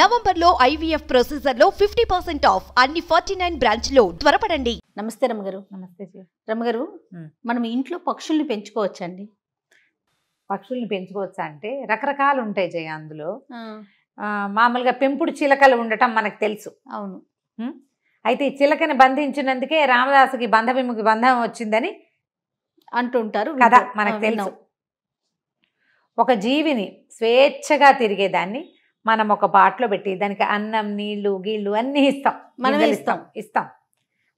November లో IVF procedure లో fifty percent off అన్ని ఫార్టీ నైన్ బ్రాంచ్ లో త్వరపడండి నమస్తే రమ్మగారు నమస్తే రమ్మగారు మనం ఇంట్లో పక్షుల్ని పెంచుకోవచ్చండి పక్షుల్ని పెంచుకోవచ్చా అంటే రకరకాలు ఉంటాయి జయ అందులో మామూలుగా పెంపుడు చిలకలు ఉండటం మనకు తెలుసు అవును అయితే ఈ చిలకని బంధించినందుకే రామదాసుకి బంధవిముకి బంధం వచ్చిందని అంటుంటారు కదా మనకు తెలుసు ఒక జీవిని స్వేచ్ఛగా తిరిగేదాన్ని మనం ఒక బాట్లో పెట్టి దానికి అన్నం నీళ్లు గీళ్ళు అన్నీ ఇస్తాం మనం ఇస్తాం ఇస్తాం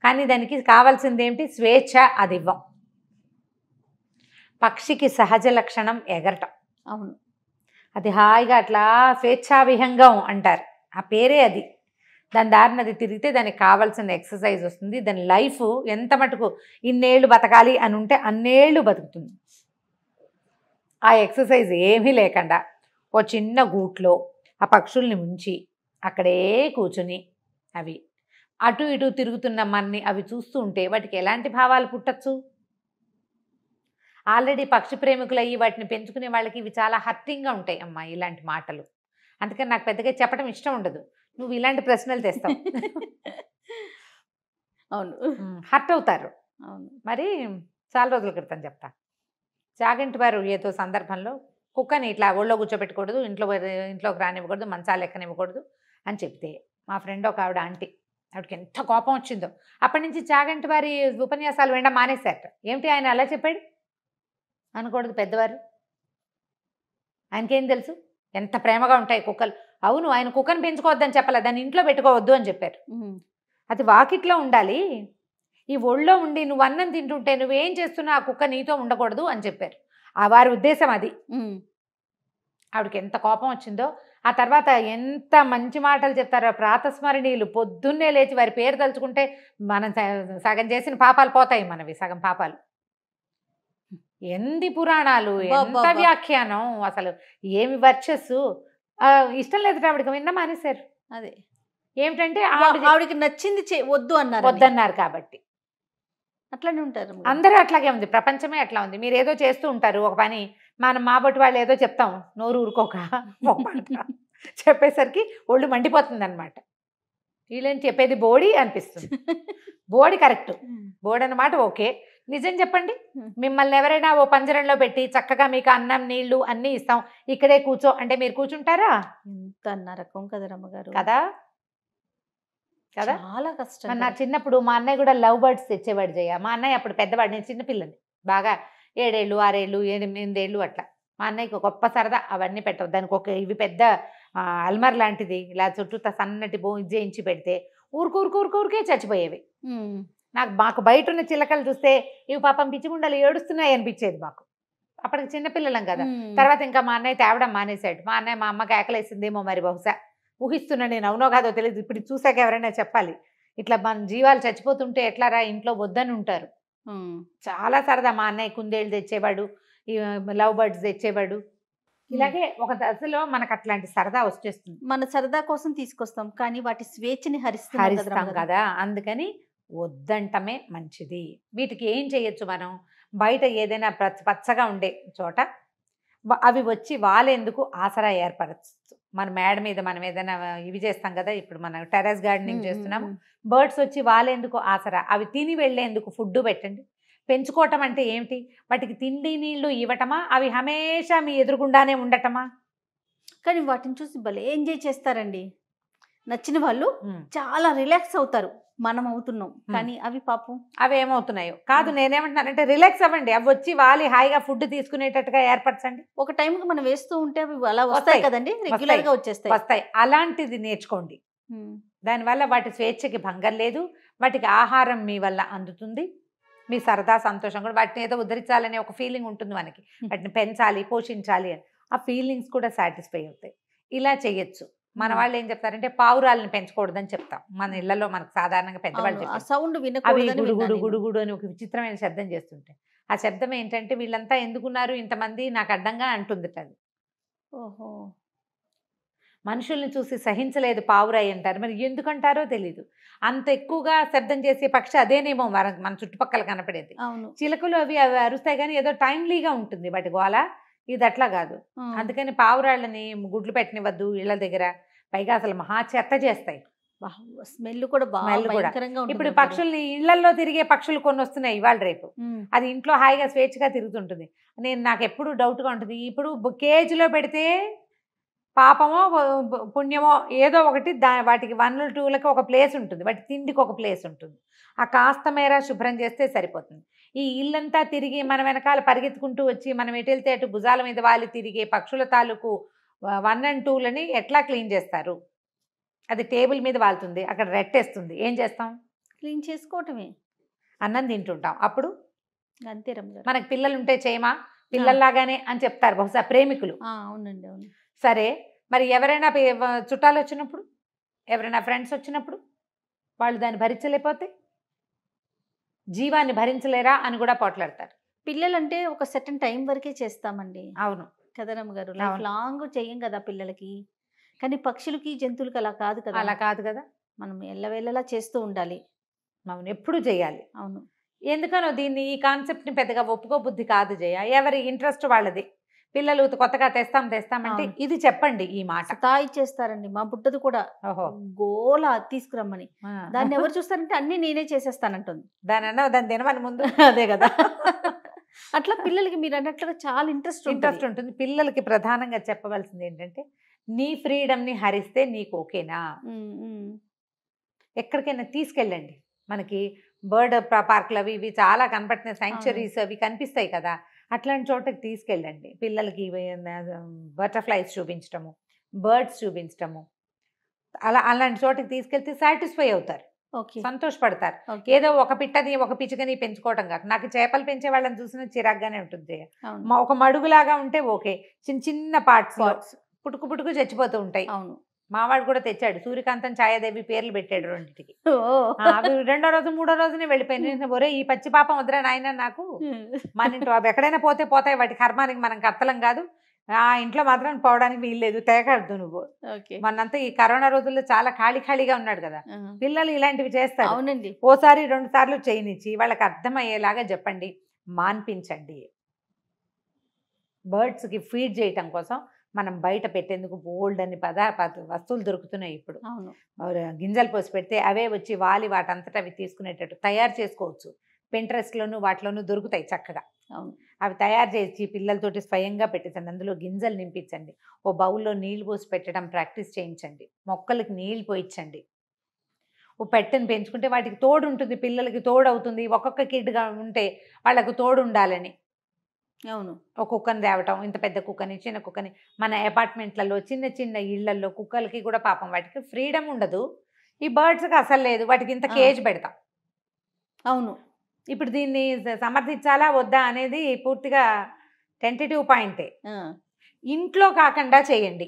కానీ దానికి కావాల్సింది ఏంటి స్వేచ్ఛ అది ఇవ్వం పక్షికి సహజ లక్షణం ఎగరటం అవును అది హాయిగా అట్లా స్వేచ్ఛావిహంగం అంటారు ఆ పేరే అది దాని దారిని అది తిరిగితే దానికి కావాల్సిన ఎక్సర్సైజ్ వస్తుంది దాని లైఫ్ ఎంత మటుకు ఇన్నేళ్ళు బతకాలి అని ఉంటే అన్నేళ్ళు బతుకుతుంది ఆ ఎక్సర్సైజ్ ఏమీ లేకుండా ఓ చిన్న గూట్లో ఆ పక్షుల్ని ఉంచి అక్కడే కూర్చుని అవి అటు ఇటు తిరుగుతున్న మన్ని అవి చూస్తూ ఉంటే వాటికి ఎలాంటి భావాలు పుట్టచ్చు ఆల్రెడీ పక్షి ప్రేమికులు అయ్యి వాటిని పెంచుకునే వాళ్ళకి ఇవి చాలా హర్టింగ్గా ఉంటాయి అమ్మా ఇలాంటి మాటలు అందుకని నాకు పెద్దగా చెప్పడం ఇష్టం ఉండదు నువ్వు ఇలాంటి ప్రశ్నలు తెస్తావు అవును హర్ట్ అవుతారు అవును మరి చాలా రోజుల క్రితం చెప్తా జాగంటి వారు ఏదో సందర్భంలో కుక్కని ఇట్లా ఒళ్ళో కూర్చోబెట్టకూడదు ఇంట్లో ఇంట్లోకి రానివ్వకూడదు మంచాలు ఎక్కనివ్వకూడదు అని చెప్తే మా ఫ్రెండ్ ఒక ఆవిడ ఆంటీ ఆవిడకి ఎంత కోపం వచ్చిందో అప్పటి నుంచి చాగంటి వారి ఉపన్యాసాలు వినడం మానేశారట ఏమిటి ఆయన అలా చెప్పాడు అనకూడదు పెద్దవారు ఆయనకేం తెలుసు ఎంత ప్రేమగా ఉంటాయి కుక్కలు అవును ఆయన కుక్కను పెంచుకోవద్దని చెప్పాలి దాన్ని ఇంట్లో పెట్టుకోవద్దు అని చెప్పారు అది వాకిట్లో ఉండాలి ఈ ఒళ్ళో ఉండి నువ్వు అన్నం తింటుంటే నువ్వేం చేస్తున్నా ఆ కుక్క నీతో ఉండకూడదు అని చెప్పారు ఆ వారి ఉద్దేశం అది ఆవిడకి ఎంత కోపం వచ్చిందో ఆ తర్వాత ఎంత మంచి మాటలు చెప్తారో ప్రాతస్మరణీయులు పొద్దున్నే లేచి వారి పేరు తలుచుకుంటే మనం సగం చేసిన పాపాలు పోతాయి మనవి సగం పాపాలు ఎంది పురాణాలు ఎంత వ్యాఖ్యానం అసలు ఏమి వర్చస్సు ఇష్టం లేదు ఆవిడకి విన్న మానేశారు అదే ఏమిటంటే ఆవిడకి నచ్చింది వద్దు అన్నారు వద్దన్నారు కాబట్టి అట్లానే ఉంటారు అందరూ అట్లాగే ఉంది ప్రపంచమే అట్లా ఉంది మీరు ఏదో చేస్తూ ఉంటారు ఒక పని మన మాబట్టి వాళ్ళు ఏదో చెప్తాం నోరు ఊరుకోక చెప్పేసరికి ఒళ్ళు మండిపోతుంది అనమాట వీళ్ళని చెప్పేది బోడీ అనిపిస్తుంది బోడి కరెక్ట్ బోడి అన్నమాట ఓకే నిజం చెప్పండి మిమ్మల్ని ఎవరైనా ఓ పంజరంలో పెట్టి చక్కగా మీకు అన్నం నీళ్లు అన్నీ ఇస్తాం ఇక్కడే కూర్చో అంటే మీరు కూర్చుంటారా ఎంత అన్న రకం కదా రమ్మగారు కదా కదా చాలా కష్టం నా చిన్నప్పుడు మా అన్నయ్య కూడా లవ్ బర్డ్స్ తెచ్చేవాడు జయ మా అన్నయ్య అప్పుడు పెద్దవాడు నేను చిన్నపిల్లని బాగా ఏడేళ్ళు ఆరేళ్ళు ఎనిమిదేళ్ళు అట్లా మా అన్నయ్యకి గొప్ప సరదా అవన్నీ పెట్టవు దానికి ఒక ఇవి పెద్ద అల్మర్ లాంటిది ఇలా చుట్టూ సన్నటి బో చేయించి పెడితే ఊరుకు ఊరుకు ఊరికే చచ్చిపోయేవి నాకు మాకు బయట ఉన్న చిలకలు చూస్తే ఇవి పాపం పిచ్చిగుండలు ఏడుస్తున్నాయి అనిపించేది మాకు అప్పటికి చిన్నపిల్లలం కదా తర్వాత ఇంకా మా అన్నయ్య తేవడం మానేశాడు మా అన్నయ్య మా అమ్మకి ఆకలేసిందేమో మరి బహుశా ఊహిస్తున్నా నేను అవునో కాదో తెలియదు ఇప్పుడు చూసాక ఎవరైనా చెప్పాలి ఇట్లా మన జీవాలు చచ్చిపోతుంటే ఎట్లారా ఇంట్లో వద్దని ఉంటారు చాలా సరదా మా అన్నయ్య కుందేళ్ళు తెచ్చేవాడు లవ్ బర్డ్స్ తెచ్చేవాడు ఇలాగే ఒక దశలో మనకు అట్లాంటి సరదా వచ్చేస్తుంది మన సరదా కోసం తీసుకొస్తాం కానీ వాటి స్వేచ్ఛని హరిస్తాం కదా అందుకని వద్దంటమే మంచిది వీటికి ఏం చేయొచ్చు మనం బయట ఏదైనా పచ్చగా ఉండే చోట అవి వచ్చి వాలేందుకు ఆసరా ఏర్పరచు మన మేడ మీద మనం ఏదైనా ఇవి చేస్తాం కదా ఇప్పుడు మనం టెరస్ గార్డెనింగ్ చేస్తున్నాము బర్డ్స్ వచ్చి వాళ్ళేందుకు ఆసరా అవి తిని వెళ్ళేందుకు ఫుడ్ పెట్టండి పెంచుకోవటం అంటే ఏమిటి వాటికి తిండి నీళ్లు ఇవ్వటమా అవి హమేషా మీ ఎదురుగుండానే ఉండటమా కానీ వాటిని చూసి భలే ఎంజాయ్ చేస్తారండి నచ్చిన వాళ్ళు చాలా రిలాక్స్ అవుతారు మనం అవుతున్నాం కానీ అవి పాపం అవి ఏమవుతున్నాయో కాదు నేనేమంటున్నానంటే రిలాక్స్ అవ్వండి అవి వచ్చి వాలి హాయిగా ఫుడ్ తీసుకునేటట్టుగా ఏర్పరచండి ఒక టైంకి మనం వేస్తూ ఉంటే అవి అలా వస్తాయి కదండి రెగ్యులర్ గా వచ్చేస్తాయి వస్తాయి అలాంటిది నేర్చుకోండి దానివల్ల వాటి స్వేచ్ఛకి భంగం లేదు వాటికి ఆహారం మీ వల్ల అందుతుంది మీ సరదా సంతోషం కూడా వాటిని ఏదో ఉద్ధరించాలనే ఒక ఫీలింగ్ ఉంటుంది మనకి వాటిని పెంచాలి పోషించాలి అని ఆ ఫీలింగ్స్ కూడా సాటిస్ఫై అవుతాయి ఇలా చేయొచ్చు మన వాళ్ళు ఏం చెప్తారంటే పావురాలను పెంచకూడదని చెప్తాం మన ఇళ్లలో మనకు సాధారణంగా పెద్దవాళ్ళు సౌండ్ అవి గుడు గుడుగుడు అని ఒక విచిత్రమైన శబ్దం చేస్తుంటే ఆ శబ్దం ఏంటంటే వీళ్ళంతా ఎందుకున్నారు ఇంతమంది నాకు అడ్డంగా అంటుంది అది ఓహో మనుషుల్ని చూసి సహించలేదు పావురాయి అంటారు మరి ఎందుకంటారో తెలీదు అంత ఎక్కువగా శబ్దం చేసే పక్షి అదేనేమో మన మన చుట్టుపక్కల కనపడేది చిలకలు అవి అవి అరుస్తాయి కానీ ఏదో టైమ్లీగా ఉంటుంది వాటి గోళ ఇది అట్లా కాదు అందుకని పావురాళ్ళని గుడ్లు పెట్టనివ్వద్దు ఇళ్ళ దగ్గర పైగా అసలు మహా చెత్త చేస్తాయి స్మెల్ కూడా బాగా ఇప్పుడు పక్షుల్ని ఇళ్లలో తిరిగే పక్షులు కొన్ని వస్తున్నాయి ఇవాళ రేపు అది ఇంట్లో హాయిగా స్వేచ్ఛగా తిరుగుతుంటుంది నేను నాకు ఎప్పుడు డౌట్గా ఉంటుంది ఇప్పుడు కేజీలో పెడితే పాపమో పుణ్యమో ఏదో ఒకటి దా వాటికి వన్లు టూలకి ఒక ప్లేస్ ఉంటుంది వాటి తిండికి ఒక ప్లేస్ ఉంటుంది ఆ కాస్త మేర శుభ్రం చేస్తే సరిపోతుంది ఈ ఇల్లంతా తిరిగి మన వెనకాల పరిగెత్తుకుంటూ వచ్చి మనం ఎటు వెళ్తే అటు భుజాల మీద వాళ్ళు తిరిగే పక్షుల తాలూకు వన్ అండ్ టూలని ఎట్లా క్లీన్ చేస్తారు అది టేబుల్ మీద వాళ్తుంది అక్కడ రెట్టేస్తుంది ఏం చేస్తాం క్లీన్ చేసుకోవటమే అన్నం తింటుంటాం అప్పుడు అంతే మనకు పిల్లలు ఉంటే చేయమా పిల్లల్లాగానే అని చెప్తారు బహుశా ప్రేమికులు అవునండి అవును సరే మరి ఎవరైనా చుట్టాలు వచ్చినప్పుడు ఎవరైనా ఫ్రెండ్స్ వచ్చినప్పుడు వాళ్ళు దాన్ని భరించలేకపోతే జీవాన్ని భరించలేరా అని కూడా పోట్లాడతారు పిల్లలంటే ఒక సెటన్ టైం వరకే చేస్తామండి అవును కదరమ్మ గారు లైఫ్ లాంగ్ చెయ్యం కదా పిల్లలకి కానీ పక్షులకి జంతువులకి అలా కాదు కదా అలా కాదు కదా మనం ఎల్లవేళలా చేస్తూ ఉండాలి అవును ఎప్పుడు చేయాలి అవును ఎందుకనో దీన్ని ఈ కాన్సెప్ట్ని పెద్దగా ఒప్పుకో బుద్ధి కాదు జయ ఎవరి ఇంట్రెస్ట్ వాళ్ళది పిల్లలు కొత్తగా తెస్తాం తెస్తామంటే ఇది చెప్పండి ఈ మాట తాయి చేస్తారండి మా బుట్టది కూడా గోల తీసుకురమ్మని దాన్ని ఎవరు చూస్తారంటే అన్ని నేనే చేసేస్తానంటుంది దాని అన్న దాన్ని తినమని ముందు అదే కదా అట్లా పిల్లలకి మీరు అన్నట్లుగా చాలా ఇంట్రెస్ట్ ఇంట్రెస్ట్ ఉంటుంది పిల్లలకి ప్రధానంగా చెప్పవలసింది ఏంటంటే నీ ఫ్రీడమ్ని హరిస్తే నీకు ఓకేనా ఎక్కడికైనా తీసుకెళ్ళండి మనకి బర్డ్ పార్క్లు అవి ఇవి చాలా కనపడుతున్నాయి శాంక్చురీస్ అవి కనిపిస్తాయి కదా అట్లాంటి చోటకి తీసుకెళ్ళండి పిల్లలకి బటర్ఫ్లైస్ చూపించటము బర్డ్స్ చూపించటము అలా అలాంటి చోటకి తీసుకెళ్తే సాటిస్ఫై అవుతారు సంతోషపడతారు ఏదో ఒక పిట్టని ఒక పిచ్చుకని పెంచుకోవటం కాదు నాకు చేపలు పెంచే వాళ్ళని చూసిన చిరాగ్గానే ఉంటుంది ఒక మడుగులాగా ఉంటే ఓకే చిన్న చిన్న పార్ట్స్ పుట్టుకు పుట్టుకు చచ్చిపోతూ ఉంటాయి అవును మావాడు కూడా తెచ్చాడు సూర్యకాంతం ఛాయాదేవి పేర్లు పెట్టాడు రెండింటికి రెండో రోజు మూడో రోజునే వెళ్ళిపోయింది ఒరే ఈ పచ్చి పాపం వదిలే నాయన నాకు మన ఇంట్లో అవి ఎక్కడైనా పోతే పోతాయి వాటి కర్మానికి మనం కర్తలం కాదు ఆ ఇంట్లో మాత్రం పోవడానికి వీల్లేదు తెగడదు నువ్వు మనంతా ఈ కరోనా రోజుల్లో చాలా ఖాళీ ఖాళీగా ఉన్నాడు కదా పిల్లలు ఇలాంటివి చేస్తారు అవునండి ఓసారి రెండు సార్లు చేయనిచ్చి వాళ్ళకి అర్థమయ్యేలాగా చెప్పండి మాన్పించండి బర్డ్స్కి ఫీడ్ చేయటం కోసం మనం బయట పెట్టేందుకు బోల్డ్ అని పద వస్తువులు దొరుకుతున్నాయి ఇప్పుడు గింజలు పోసి పెడితే అవే వచ్చి వాలి వాటంతటా అవి తీసుకునేటట్టు తయారు చేసుకోవచ్చు పెంట్రెస్ట్లోనూ వాటిలోనూ దొరుకుతాయి చక్కగా అవి తయారు చేసి పిల్లలతోటి స్వయంగా పెట్టించండి అందులో గింజలు నింపించండి ఓ బౌల్లో నీళ్ళు పోసి పెట్టడం ప్రాక్టీస్ చేయించండి మొక్కలకి నీళ్ళు పోయించండి ఓ పెట్టని పెంచుకుంటే వాటికి తోడు ఉంటుంది పిల్లలకి తోడు అవుతుంది ఒక్కొక్క కిడ్గా ఉంటే వాళ్ళకు తోడు ఉండాలని అవును ఒక కుక్కని తేవటం ఇంత పెద్ద కుక్కని చిన్న కుక్కని మన అపార్ట్మెంట్లలో చిన్న చిన్న ఇళ్లలో కుక్కలకి కూడా పాపం వాటికి ఫ్రీడమ్ ఉండదు ఈ బర్డ్స్కి అసలు లేదు వాటికి ఇంత కేజ్ పెడతాం అవును ఇప్పుడు దీన్ని సమర్థించాలా వద్దా అనేది పూర్తిగా టెంటేటివ్ పాయింటే ఇంట్లో కాకుండా చేయండి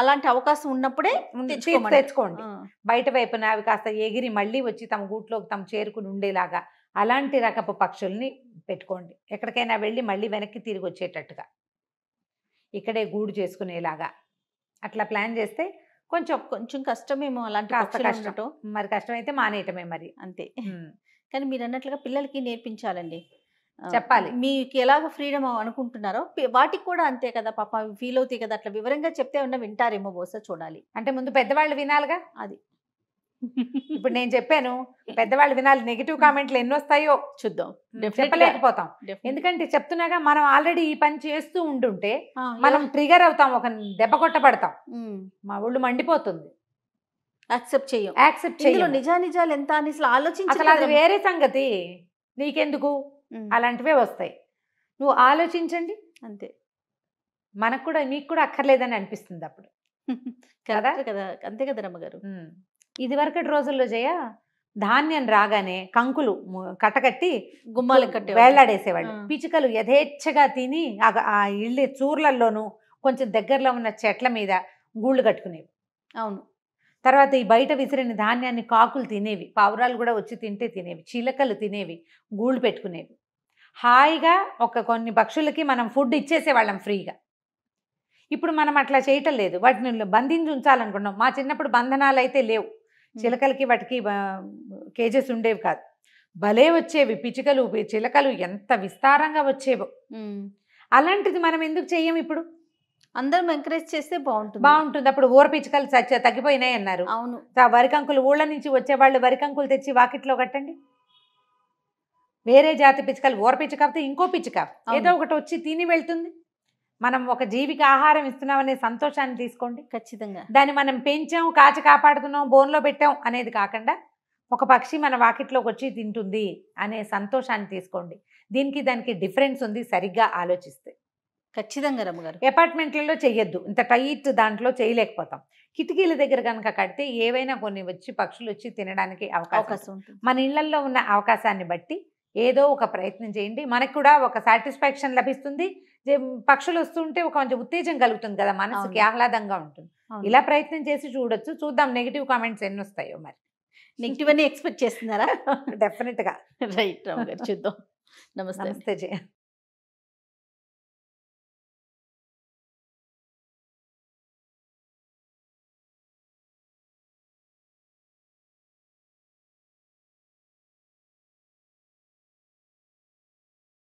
అలాంటి అవకాశం ఉన్నప్పుడే తెచ్చుకోండి బయట వైపున అవి కాస్త ఎగిరి మళ్ళీ వచ్చి తమ గూట్లోకి తమ చేరుకుని ఉండేలాగా అలాంటి రకపు పక్షుల్ని పెట్టుకోండి ఎక్కడికైనా వెళ్ళి మళ్ళీ వెనక్కి తిరిగి వచ్చేటట్టుగా ఇక్కడే గూడు చేసుకునేలాగా అట్లా ప్లాన్ చేస్తే కొంచెం కొంచెం కష్టమేమో అలాంటి కష్టం మరి కష్టమైతే మానేయటమే మరి అంతే కానీ మీరు అన్నట్లుగా పిల్లలకి నేర్పించాలండి చెప్పాలి మీకు ఎలాగ ఫ్రీడమ్ అనుకుంటున్నారో వాటికి కూడా అంతే కదా పాప ఫీల్ అవుతాయి కదా అట్లా వివరంగా చెప్తే ఉన్న వింటారేమో బహుశా చూడాలి అంటే ముందు పెద్దవాళ్ళు వినాలిగా అది ఇప్పుడు నేను చెప్పాను పెద్దవాళ్ళు వినాలి నెగిటివ్ కామెంట్లు ఎన్ని వస్తాయో చూద్దాం చెప్పలేకపోతాం ఎందుకంటే చెప్తున్నాగా మనం ఆల్రెడీ ఈ పని చేస్తూ ఉంటుంటే మనం ట్రిగర్ అవుతాం ఒక దెబ్బ కొట్టబడతాం మా ఒళ్ళు మండిపోతుంది యాక్సెప్ట్ చేయం యాక్సెప్ట్ చేయం నిజానిజాలు ఎంత అని అసలు ఆలోచించాలి వేరే సంగతి నీకెందుకు అలాంటివే వస్తాయి నువ్వు ఆలోచించండి అంతే మనకు కూడా నీకు కూడా అక్కర్లేదని అనిపిస్తుంది అప్పుడు కదా కదా అంతే కదా రమ్మగారు ఇది వరకటి రోజుల్లో జయ ధాన్యం రాగానే కంకులు కట్టకట్టి గుమ్మాలు కట్టి వేలాడేసేవాళ్ళు పిచుకలు యథేచ్ఛగా తిని ఆ ఇళ్ళే చూర్లలోనూ కొంచెం దగ్గరలో ఉన్న చెట్ల మీద గూళ్ళు కట్టుకునేవి అవును తర్వాత ఈ బయట విసిరిన ధాన్యాన్ని కాకులు తినేవి పావురాలు కూడా వచ్చి తింటే తినేవి చిలకలు తినేవి గూళ్ళు పెట్టుకునేవి హాయిగా ఒక కొన్ని పక్షులకి మనం ఫుడ్ ఇచ్చేసేవాళ్ళం ఫ్రీగా ఇప్పుడు మనం అట్లా చేయటం లేదు వాటిని బంధించి ఉంచాలనుకున్నాం మా చిన్నప్పుడు బంధనాలు అయితే లేవు చిలకలకి వాటికి కేజెస్ ఉండేవి కాదు భలే వచ్చేవి పిచికలు చిలకలు ఎంత విస్తారంగా వచ్చేవో అలాంటిది మనం ఎందుకు చెయ్యం ఇప్పుడు అందరం ఎంకరేజ్ చేస్తే బాగుంటుంది బాగుంటుంది అప్పుడు ఊరపిచ్చుకలు సచ్చ తగ్గిపోయినాయి అన్నారు అవును వరికంకులు ఊళ్ళ నుంచి వచ్చేవాళ్ళు వరికంకులు తెచ్చి వాకిట్లో కట్టండి వేరే జాతి పిచ్చుకలు ఊర ఇంకో పిచ్చుక ఏదో ఒకటి వచ్చి తిని వెళ్తుంది మనం ఒక జీవికి ఆహారం ఇస్తున్నామనే సంతోషాన్ని తీసుకోండి ఖచ్చితంగా దాన్ని మనం పెంచాం కాచి కాపాడుతున్నాం బోన్లో పెట్టాం అనేది కాకుండా ఒక పక్షి మన వాకిట్లోకి వచ్చి తింటుంది అనే సంతోషాన్ని తీసుకోండి దీనికి దానికి డిఫరెన్స్ ఉంది సరిగ్గా ఆలోచిస్తే ఖచ్చితంగా రమ్మగారు అపార్ట్మెంట్లలో చెయ్యొద్దు ఇంత టైట్ దాంట్లో చేయలేకపోతాం కిటికీల దగ్గర కనుక కడితే ఏవైనా కొన్ని వచ్చి పక్షులు వచ్చి తినడానికి అవకాశం మన ఇళ్లలో ఉన్న అవకాశాన్ని బట్టి ఏదో ఒక ప్రయత్నం చేయండి మనకు కూడా ఒక సాటిస్ఫాక్షన్ లభిస్తుంది పక్షులు వస్తుంటే ఒక కొంచెం ఉత్తేజం కలుగుతుంది కదా మనసుకి ఆహ్లాదంగా ఉంటుంది ఇలా ప్రయత్నం చేసి చూడొచ్చు చూద్దాం నెగిటివ్ కామెంట్స్ ఎన్ని వస్తాయో మరి నెగిటివ్ అని ఎక్స్పెక్ట్ చేస్తున్నారా డెఫినెట్గా రైట్ చూద్దాం నమస్తే నమస్తే జయ